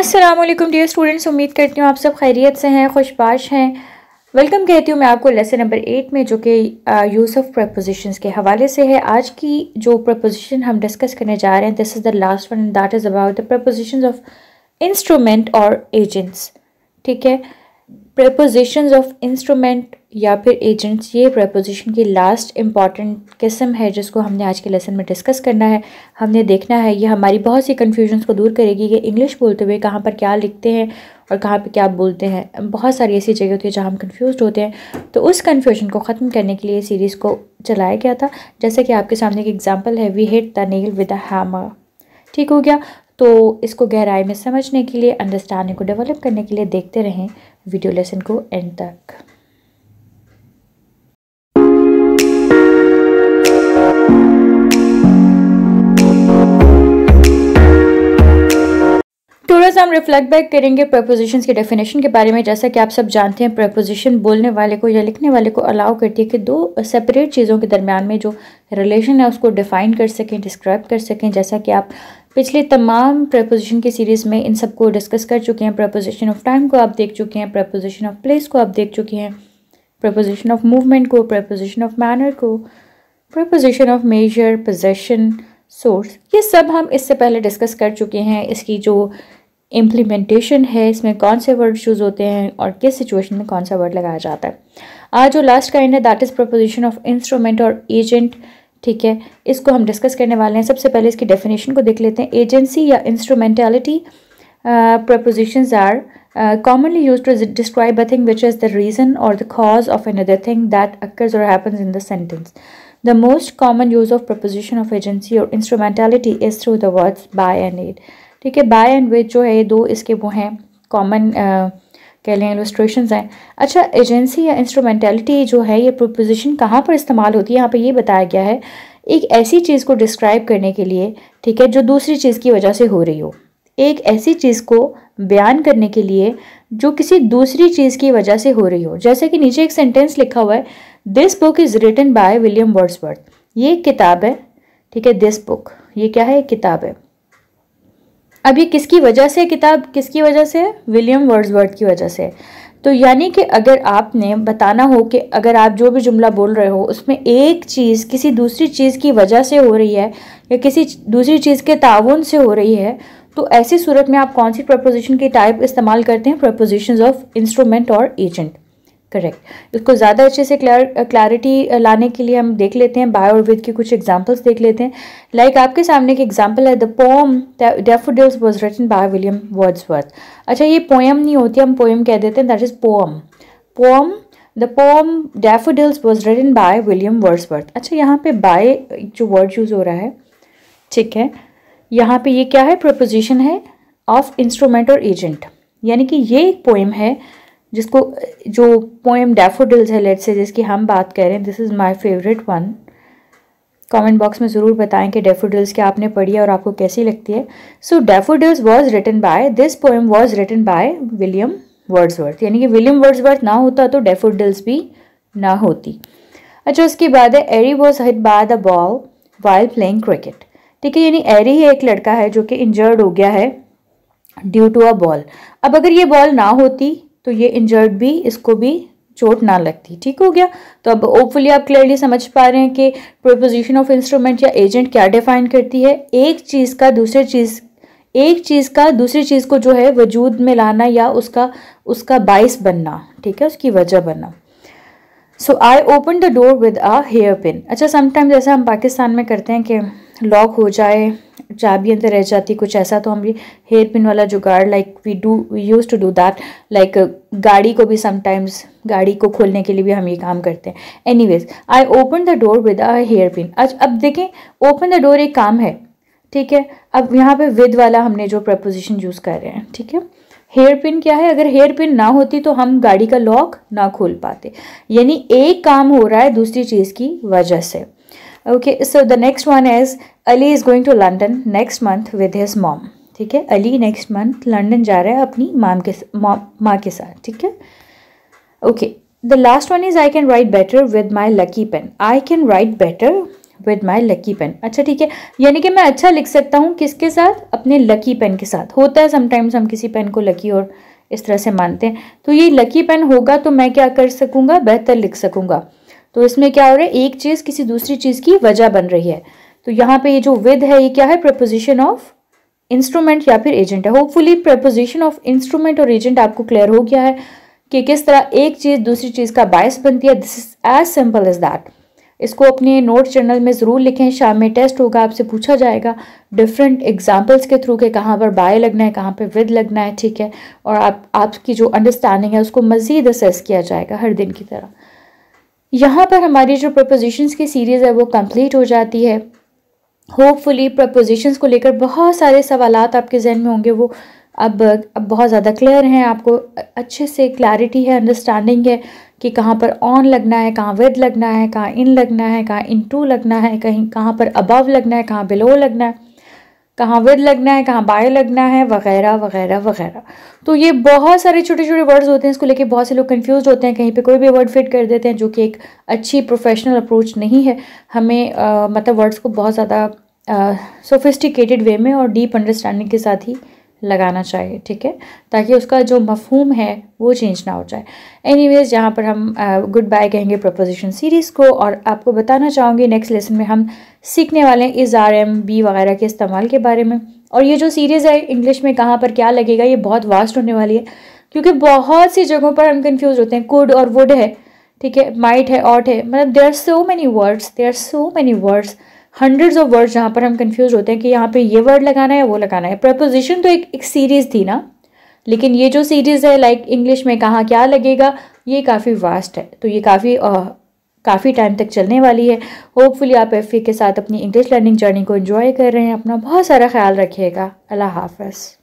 Aslam dear students उम्मीद करती हूँ आप सब खैरियत से हैं खुशबाश हैं वेलकम कहती हूँ मैं आपको लेसन नंबर एट में जो कि यूज़ ऑफ प्रपोजिशन के हवाले से है आज की जो प्रपोजिशन हम डिस्कस करने जा रहे हैं this is the last one and that is about the preposition of instrument और एजेंट्स ठीक है प्रपोजिशन ऑफ इंस्ट्रूमेंट या फिर एजेंट्स ये प्रपोजिशन की लास्ट इम्पॉर्टेंट किस्म है जिसको हमने आज के लेसन में डिस्कस करना है हमने देखना है ये हमारी बहुत सी कन्फ्यूजन्स को दूर करेगी कि इंग्लिश बोलते हुए कहाँ पर क्या लिखते हैं और कहाँ पर क्या बोलते हैं बहुत सारी ऐसी जगह होती है जहाँ हम कन्फ्यूज होते हैं तो उस कन्फ्यूजन को ख़त्म करने के लिए सीरीज़ को चलाया गया था जैसे कि आपके सामने एक एग्जाम्पल है we hit the nail with a hammer ठीक हो गया तो इसको गहराई में समझने के लिए अंडरस्टैंडिंग को डेवलप करने के लिए देखते रहें वीडियो लेसन को एंड तक फर्स्ट हम रिफ्लेक्ट बैक करेंगे प्रपोजिशन के डेफिनेशन के बारे में जैसा कि आप सब जानते हैं प्रपोजिशन बोलने वाले को या लिखने वाले को अलाउ करती है कि दो सेपरेट चीज़ों के दरमियान में जो रिलेशन है उसको डिफाइन कर सकें डिस्क्राइब कर सकें जैसा कि आप पिछले तमाम प्रपोजिशन की सीरीज़ में इन सबको डिस्कस कर चुके हैं प्रपोजिशन ऑफ टाइम को आप देख चुके हैं प्रपोजिशन ऑफ प्लेस को आप देख चुके हैं प्रपोजिशन ऑफ मूवमेंट को प्रपोजिशन ऑफ मैनर को preposition of measure possession source ये सब हम इससे पहले डिस्कस कर चुके हैं इसकी जो इम्प्लीमेंटेशन है इसमें कौन से वर्ड चूज होते हैं और किस सिचुएशन में कौन सा वर्ड लगाया जाता है आज जो लास्ट काइंड है that is preposition of instrument और एजेंट ठीक है इसको हम डिस्कस करने वाले हैं सबसे पहले इसकी डेफिनेशन को देख लेते हैं एजेंसी या instrumentality preposition are commonly use to describe a thing which is the reason or the cause of another thing that occurs or happens in the sentence the most common use of preposition of agency or instrumentality is through the words by and एड ठीक है bye and which जो है ये दो इसके वो हैं कॉमन कह लें इलस्ट्रेशन हैं अच्छा एजेंसी या इंस्ट्रूमेंटेलिटी जो है ये प्रोपोजिशन कहाँ पर इस्तेमाल होती है यहाँ पर ये बताया गया है एक ऐसी चीज़ को डिस्क्राइब करने के लिए ठीक है जो दूसरी चीज़ की वजह से हो रही हो एक ऐसी चीज़ को बयान करने के लिए जो किसी दूसरी चीज़ की वजह से हो रही हो जैसे कि नीचे एक सेंटेंस लिखा हुआ है this book is written by William Wordsworth ये किताब है ठीक है दिस बुक ये क्या है किताब है अब ये किसकी वजह से किताब किसकी वजह से विलियम वर्ड्सवर्थ की वजह से तो यानी कि अगर आपने बताना हो कि अगर आप जो भी जुमला बोल रहे हो उसमें एक चीज़ किसी दूसरी चीज़ की वजह से हो रही है या किसी दूसरी चीज़ के ताउन से हो रही है तो ऐसी सूरत में आप कौन सी प्रपोजिशन की टाइप इस्तेमाल करते हैं प्रपोजिशन ऑफ इंस्ट्रूमेंट और एजेंट करेक्ट इसको ज़्यादा अच्छे से क्लैर क्लैरिटी लाने के लिए हम देख लेते हैं बाय और विद के कुछ एग्जांपल्स देख लेते हैं लाइक like आपके सामने एक एग्जांपल है the poem Daffodils was written by William Wordsworth अच्छा ये पोएम नहीं होती हम पोएम कह देते हैं that is poem poem the poem Daffodils was written by William Words अच्छा यहाँ पे बाय जो वर्ड यूज़ हो रहा है ठीक है यहाँ पे ये क्या है प्रपोजिशन है ऑफ इंस्ट्रूमेंट और एजेंट यानी कि ये एक पोएम है जिसको जो पोएम डेफोडिल्स है लेट से जिसकी हम बात कर रहे हैं this is my favourite one comment box में ज़रूर बताएं कि डेफोडिल्स क्या आपने पढ़ी है और आपको कैसी लगती है so Daffodils was written by this poem was written by William Wordsworth यानी कि विलियम वर्ड्सवर्थ ना होता तो डेफोडिल्स भी ना होती अच्छा उसके बाद है Harry was hit by the ball while playing cricket ठीक है यानी एरी ही एक लड़का है जो कि इंजर्ड हो गया है ड्यू टू अ बॉल अब अगर ये बॉल ना होती तो ये इंजर्ड भी इसको भी चोट ना लगती ठीक हो गया तो अब होपफुली आप क्लियरली समझ पा रहे हैं कि प्रोपोजिशन ऑफ इंस्ट्रूमेंट या एजेंट क्या डिफाइन करती है एक चीज़ का दूसरे चीज़ एक चीज़ का दूसरी चीज़ को जो है वजूद में लाना या उसका उसका बाइस बनना ठीक है उसकी वजह बनना so I open the door with a hair pin अच्छा समटाइम्स ऐसा हम पाकिस्तान में करते हैं कि लॉक हो जाए चाबी अंदर रह जाती कुछ ऐसा तो हम भी हेयर पिन वाला जुगाड़ like we do use to do that like गाड़ी को भी समटाइम्स गाड़ी को खोलने के लिए भी हम ये काम करते हैं anyways I open the door with a hair pin आज अब देखें ओपन द डोर एक काम है ठीक है अब यहाँ पे विद वाला हमने जो प्रपोजिशन यूज़ कर रहे हैं ठीक है हेयर पिन क्या है अगर हेयर पिन ना होती तो हम गाड़ी का लॉक ना खोल पाते यानी एक काम हो रहा है दूसरी चीज़ की वजह से okay so the next one is Ali is going to London next month with his mom ठीक है अली नेक्स्ट मंथ लंडन जा रहा है अपनी माम के माँ के साथ ठीक है okay the last one is I can write better with my lucky pen I can write better with my lucky pen अच्छा ठीक है यानी कि मैं अच्छा लिख सकता हूँ किसके साथ अपने लकी पेन के साथ होता है समटाइम्स हम किसी पेन को लकी और इस तरह से मानते हैं तो ये लकी पेन होगा तो मैं क्या कर सकूँगा बेहतर लिख सकूँगा तो इसमें क्या हो रहा है एक चीज़ किसी दूसरी चीज़ की वजह बन रही है तो यहाँ पे ये जो विद है ये क्या है प्रपोजिशन ऑफ इंस्ट्रूमेंट या फिर एजेंट है होपफुली प्रपोजिशन ऑफ इंस्ट्रूमेंट और एजेंट आपको क्लियर हो गया है कि किस तरह एक चीज़ दूसरी चीज़ का बायस बनती है this is as simple as that इसको अपने नोट जर्नल में ज़रूर लिखें शाम में टेस्ट होगा आपसे पूछा जाएगा डिफरेंट एग्जाम्पल्स के थ्रू के कहाँ पर बाय लगना है कहाँ पर विद लगना है ठीक है और आप आपकी जो अंडरस्टैंडिंग है उसको मज़ीद असेस किया जाएगा हर दिन की तरह यहाँ पर हमारी जो प्रपोजिशंस की सीरीज़ है वो कंप्लीट हो जाती है होपफुली प्रपोजिशंस को लेकर बहुत सारे सवाल आपके जहन में होंगे वो अब अब बहुत ज़्यादा क्लियर हैं आपको अच्छे से क्लैरिटी है अंडरस्टैंडिंग है कि कहाँ पर ऑन लगना है कहाँ विद लगना है कहाँ इन लगना है कहाँ इन टू लगना है कहीं कहाँ पर अबव लगना है कहाँ बिलो लगना है कहाँ विद लगना है कहाँ बाय लगना है वगैरह वगैरह वगैरह तो ये बहुत सारे छोटे छोटे वर्ड्स होते हैं इसको लेके बहुत से लोग कन्फ्यूज होते हैं कहीं पे कोई भी वर्ड फिट कर देते हैं जो कि एक अच्छी प्रोफेशनल अप्रोच नहीं है हमें आ, मतलब वर्ड्स को बहुत ज़्यादा सोफिस्टिकेटेड वे में और डीप अंडरस्टैंडिंग के साथ ही लगाना चाहिए ठीक है ताकि उसका जो मफहूम है वो चेंज ना हो जाए एनीवेज यहाँ पर हम गुड बाय कहेंगे प्रपोजिशन सीरीज़ को और आपको बताना चाहूँगी नेक्स्ट लेसन में हम सीखने वाले हैं इज़ आर एम बी वगैरह के इस्तेमाल के बारे में और ये जो सीरीज़ है इंग्लिश में कहाँ पर क्या लगेगा ये बहुत वास्ट होने वाली है क्योंकि बहुत सी जगहों पर हम कन्फ्यूज होते हैं कुड और वुड है ठीक है माइट है ऑट है मतलब there are so many words there are so many words hundreds of words जहाँ पर हम कन्फ्यूज़ होते हैं कि यहाँ पे ये वर्ड लगाना है वो लगाना है प्रपोजिशन तो एक एक सीरीज़ थी ना लेकिन ये जो सीरीज़ है लाइक like इंग्लिश में कहाँ क्या लगेगा ये काफ़ी वास्ट है तो ये काफ़ी काफ़ी टाइम तक चलने वाली है होपफुली आप एफ के साथ अपनी इंग्लिश लर्निंग जर्नी को इन्जॉय कर रहे हैं अपना बहुत सारा ख्याल रखिएगा अल्लाह हाफ